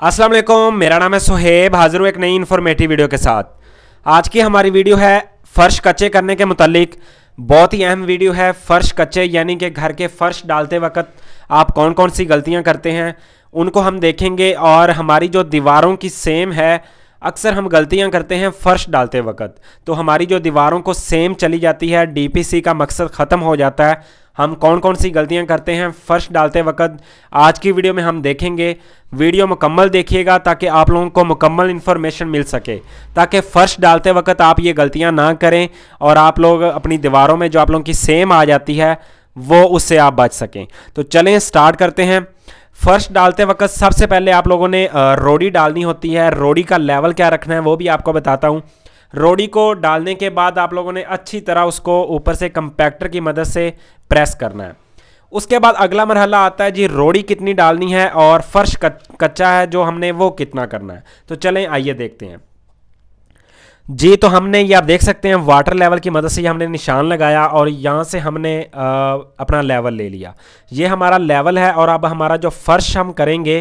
अस्सलाम वालेकुम मेरा नाम है सुहेब हाजिर हूँ एक नई इन्फॉर्मेटिव वीडियो के साथ आज की हमारी वीडियो है फ़र्श कच्चे करने के मुतलिक बहुत ही अहम वीडियो है फ़र्श कच्चे यानी कि घर के फ़र्श डालते वक्त आप कौन कौन सी गलतियाँ करते हैं उनको हम देखेंगे और हमारी जो दीवारों की सेम है अक्सर हम गलतियां करते हैं फ़र्श डालते वक्त तो हमारी जो दीवारों को सेम चली जाती है डीपीसी का मकसद ख़त्म हो जाता है हम कौन कौन सी गलतियां करते हैं फर्स्ट डालते वक्त आज की वीडियो में हम देखेंगे वीडियो मुकम्मल देखिएगा ताकि आप लोगों को मुकम्मल इन्फॉर्मेशन मिल सके ताकि फ़र्श डालते वक्त आप ये गलतियां ना करें और आप लोग अपनी दीवारों में जो आप लोगों की सेम आ जाती है वो उससे आप बच सकें तो चलें स्टार्ट करते हैं फर्श डालते वक्त सबसे पहले आप लोगों ने रोडी डालनी होती है रोडी का लेवल क्या रखना है वो भी आपको बताता हूँ रोड़ी को डालने के बाद आप लोगों ने अच्छी तरह उसको ऊपर से कंपैक्टर की मदद से प्रेस करना है उसके बाद अगला मरहला आता है जी रोड़ी कितनी डालनी है और फर्श कच्चा है जो हमने वो कितना करना है तो चलें आइए देखते हैं जी तो हमने ये आप देख सकते हैं वाटर लेवल की मदद से हमने निशान लगाया और यहाँ से हमने आ, अपना लेवल ले लिया ये हमारा लेवल है और अब हमारा जो फ़र्श हम करेंगे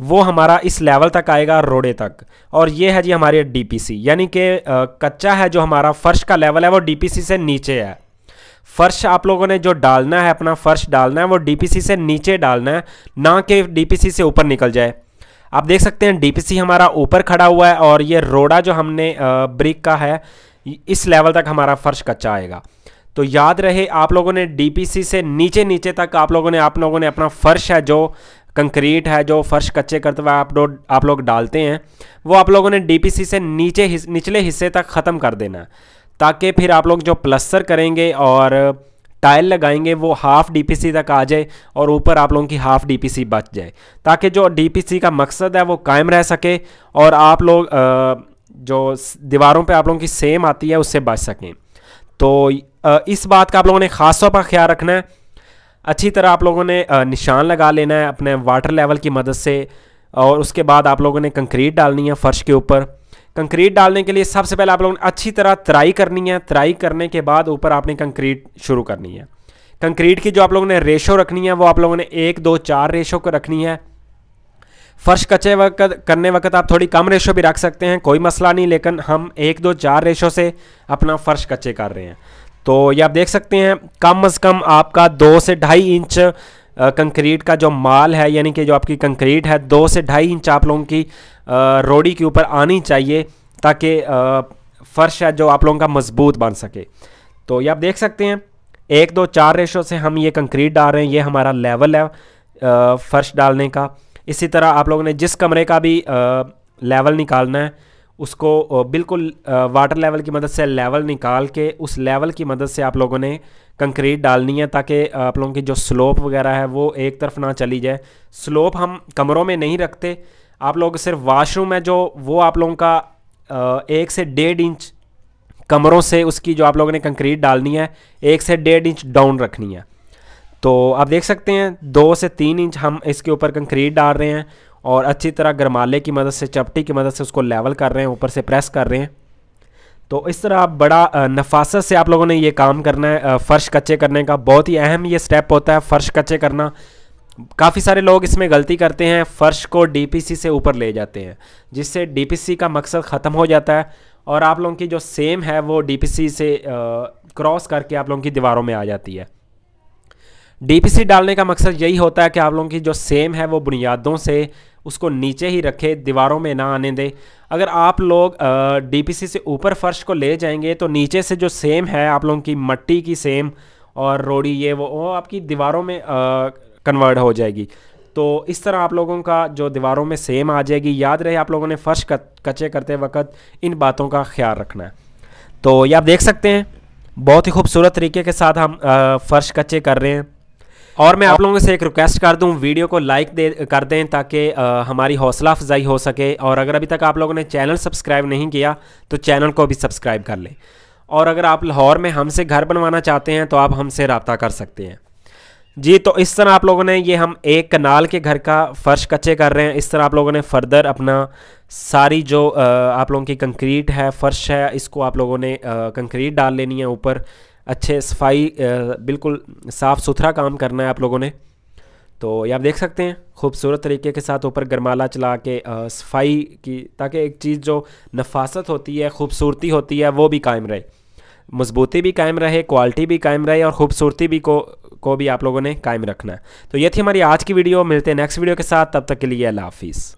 वो हमारा इस लेवल तक आएगा रोड़े तक और ये है जी हमारी डीपीसी यानी कि कच्चा है जो हमारा फर्श का लेवल है वो डीपीसी से नीचे है फर्श आप लोगों ने जो डालना है अपना फर्श डालना है वो डीपीसी से नीचे डालना है ना कि डीपीसी से ऊपर निकल जाए आप देख सकते हैं डीपीसी हमारा ऊपर खड़ा हुआ है और ये रोड़ा जो हमने ब्रिक का है इस लेवल तक हमारा फर्श कच्चा आएगा तो याद रहे आप लोगों ने डीपीसी से नीचे नीचे तक आप लोगों ने आप लोगों ने अपना फर्श है जो कंक्रीट है जो फर्श कच्चे करते हुए आप लोग आप लोग डालते हैं वो आप लोगों ने डीपीसी से नीचे हिस, निचले हिस्से तक ख़त्म कर देना ताकि फिर आप लोग जो प्लस्तर करेंगे और टाइल लगाएंगे वो हाफ़ डीपीसी तक आ जाए और ऊपर आप लोगों की हाफ़ डीपीसी बच जाए ताकि जो डीपीसी का मकसद है वो कायम रह सके और आप लोग जो दीवारों पे आप लोगों की सेम आती है उससे बच सकें तो इस बात का आप लोगों ने ख़ास तौर पर ख्याल रखना है अच्छी तरह आप लोगों ने निशान लगा लेना है अपने वाटर लेवल की मदद से और उसके बाद आप लोगों ने कंक्रीट डालनी है फर्श के ऊपर कंक्रीट डालने के लिए सबसे पहले आप लोगों ने अच्छी तरह तराई करनी है तराई करने के बाद ऊपर आपने कंक्रीट शुरू करनी है कंक्रीट की जो आप लोगों ने रेशो रखनी है वो आप लोगों ने एक दो चार रेशो को रखनी है फर्श कच्चे वक्त करने वक्त आप थोड़ी कम रेशो भी रख सकते हैं कोई मसला नहीं लेकिन हम एक दो चार रेशो से अपना फर्श कच्चे कर रहे हैं तो ये आप देख सकते हैं कम अज़ कम आपका दो से ढाई इंच कंक्रीट का जो माल है यानी कि जो आपकी कंक्रीट है दो से ढाई इंच आप लोगों की रोड़ी के ऊपर आनी चाहिए ताकि फ़र्श है जो आप लोगों का मज़बूत बन सके तो ये आप देख सकते हैं एक दो चार रेशों से हम ये कंक्रीट डाल रहे हैं ये हमारा लेवल है फ़र्श डालने का इसी तरह आप लोगों ने जिस कमरे का भी लेवल निकालना है उसको बिल्कुल वाटर लेवल की मदद से लेवल निकाल के उस लेवल की मदद से आप लोगों ने कंक्रीट डालनी है ताकि आप लोगों की जो स्लोप वगैरह है वो एक तरफ ना चली जाए स्लोप हम कमरों में नहीं रखते आप लोग सिर्फ वाशरूम है जो वो आप लोगों का एक से डेढ़ इंच कमरों से उसकी जो आप लोगों ने कंक्रीट डालनी है एक से डेढ़ इंच डाउन रखनी है तो आप देख सकते हैं दो से तीन इंच हम इसके ऊपर कंक्रीट डाल रहे हैं और अच्छी तरह गरमाले की मदद से चपटी की मदद से उसको लेवल कर रहे हैं ऊपर से प्रेस कर रहे हैं तो इस तरह आप बड़ा नफासत से आप लोगों ने ये काम करना है फ़र्श कच्चे करने का बहुत ही अहम ये स्टेप होता है फ़र्श कच्चे करना काफ़ी सारे लोग इसमें गलती करते हैं फ़र्श को डीपीसी से ऊपर ले जाते हैं जिससे डीपीसी का मकसद ख़त्म हो जाता है और आप लोगों की जो सेम है वो डीपीसी से क्रॉस करके आप लोगों की दीवारों में आ जाती है डीपीसी डालने का मकसद यही होता है कि आप लोगों की जो सेम है वो बुनियादों से उसको नीचे ही रखे दीवारों में ना आने दे अगर आप लोग डीपीसी से ऊपर फर्श को ले जाएंगे तो नीचे से जो सेम है आप लोगों की मट्टी की सेम और रोड़ी ये वो, वो आपकी दीवारों में कन्वर्ट हो जाएगी तो इस तरह आप लोगों का जो दीवारों में सेम आ जाएगी याद रहे आप लोगों ने फर्श कच्चे करते वक्त इन बातों का ख्याल रखना है तो ये आप देख सकते हैं बहुत ही खूबसूरत तरीके के साथ हम फ़र्श कच्चे कर रहे हैं और मैं आप लोगों से एक रिक्वेस्ट कर दूं वीडियो को लाइक दे कर दें ताकि हमारी हौसला अफजाई हो सके और अगर अभी तक आप लोगों ने चैनल सब्सक्राइब नहीं किया तो चैनल को भी सब्सक्राइब कर लें और अगर आप लाहौर में हमसे घर बनवाना चाहते हैं तो आप हमसे रबता कर सकते हैं जी तो इस तरह आप लोगों ने ये हम एक कनाल के घर का फ़र्श कच्चे कर रहे हैं इस तरह आप लोगों ने फर्दर अपना सारी जो आप लोगों की कंक्रीट है फ़र्श है इसको आप लोगों ने कंक्रीट डाल लेनी है ऊपर अच्छे सफाई बिल्कुल साफ़ सुथरा काम करना है आप लोगों ने तो ये आप देख सकते हैं खूबसूरत तरीके के साथ ऊपर गरमाला चला के सफाई की ताकि एक चीज़ जो नफासत होती है खूबसूरती होती है वो भी कायम रहे मजबूती भी कायम रहे क्वालिटी भी कायम रहे और ख़ूबसूरती भी को को भी आप लोगों ने कायम रखना है तो ये थी हमारी आज की वीडियो मिलते हैं नेक्स्ट वीडियो के साथ तब तक के लिए अल्लाह हाफिज़